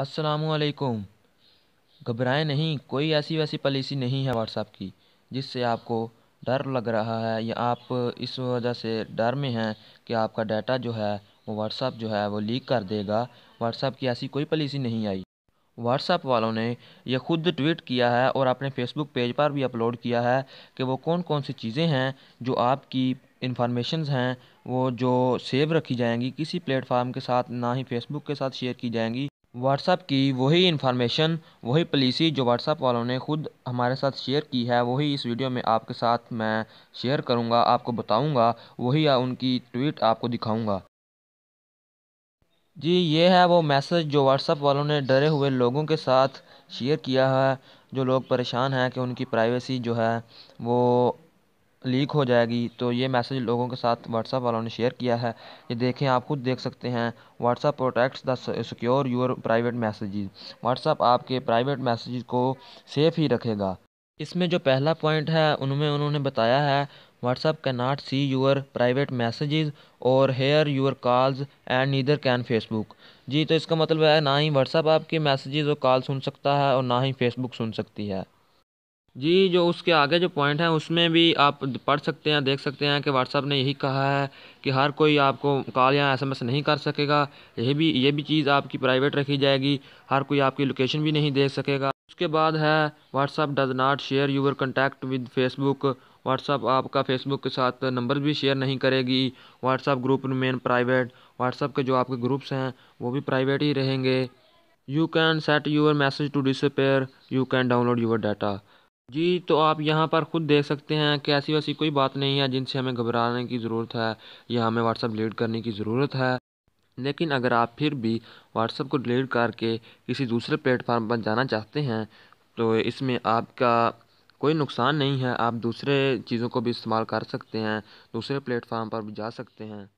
असलकुम घबराएं नहीं कोई ऐसी वैसी पॉलिसी नहीं है व्हाट्सएप की जिससे आपको डर लग रहा है या आप इस वजह से डर में हैं कि आपका डाटा जो है वो व्हाट्सएप जो है वो लीक कर देगा व्हाट्सएप की ऐसी कोई पॉलिसी नहीं आई व्हाट्सएप वालों ने यह खुद ट्वीट किया है और अपने फेसबुक पेज पर भी अपलोड किया है कि वो कौन कौन सी चीज़ें हैं जो आपकी इन्फॉर्मेशन हैं वो जो सेव रखी जाएंगी किसी प्लेटफार्म के साथ ना ही फेसबुक के साथ शेयर की जाएंगी व्हाट्सएप की वही इन्फॉर्मेशन वही पॉलिसी जो व्हाट्सएप वालों ने खुद हमारे साथ शेयर की है वही इस वीडियो में आपके साथ मैं शेयर करूंगा आपको बताऊंगा वही उनकी ट्वीट आपको दिखाऊंगा जी ये है वो मैसेज जो व्हाट्सएप वालों ने डरे हुए लोगों के साथ शेयर किया है जो लोग परेशान हैं कि उनकी प्राइवेसी जो है वो लीक हो जाएगी तो ये मैसेज लोगों के साथ व्हाट्सएप वालों ने शेयर किया है ये देखें आप खुद देख सकते हैं WhatsApp protects the secure your private messages WhatsApp आपके प्राइवेट मैसेजेस को सेफ ही रखेगा इसमें जो पहला पॉइंट है उनमें उन्होंने बताया है WhatsApp can not see your private messages और hear your calls and neither can Facebook जी तो इसका मतलब है ना ही व्हाट्सएप आपके मैसेजेस और कॉल सुन सकता है और ना ही फेसबुक सुन सकती है जी जो उसके आगे जो पॉइंट हैं उसमें भी आप पढ़ सकते हैं देख सकते हैं कि व्हाट्सअप ने यही कहा है कि हर कोई आपको कॉल या एसएमएस नहीं कर सकेगा यह भी ये भी चीज़ आपकी प्राइवेट रखी जाएगी हर कोई आपकी लोकेशन भी नहीं देख सकेगा उसके बाद है WhatsApp does not share your contact with Facebook WhatsApp आपका फेसबुक के साथ नंबर भी शेयर नहीं करेगी WhatsApp group remain private WhatsApp के जो आपके ग्रुप्स हैं वो भी प्राइवेट ही रहेंगे you can set your message to disappear you can download your data जी तो आप यहाँ पर खुद देख सकते हैं कि ऐसी वैसी कोई बात नहीं है जिनसे हमें घबराने की ज़रूरत है या हमें व्हाट्सअप डिलीट करने की ज़रूरत है लेकिन अगर आप फिर भी व्हाट्सअप को डिलीट करके किसी दूसरे प्लेटफार्म पर जाना चाहते हैं तो इसमें आपका कोई नुकसान नहीं है आप दूसरे चीज़ों को भी इस्तेमाल कर सकते हैं दूसरे प्लेटफार्म पर भी जा सकते हैं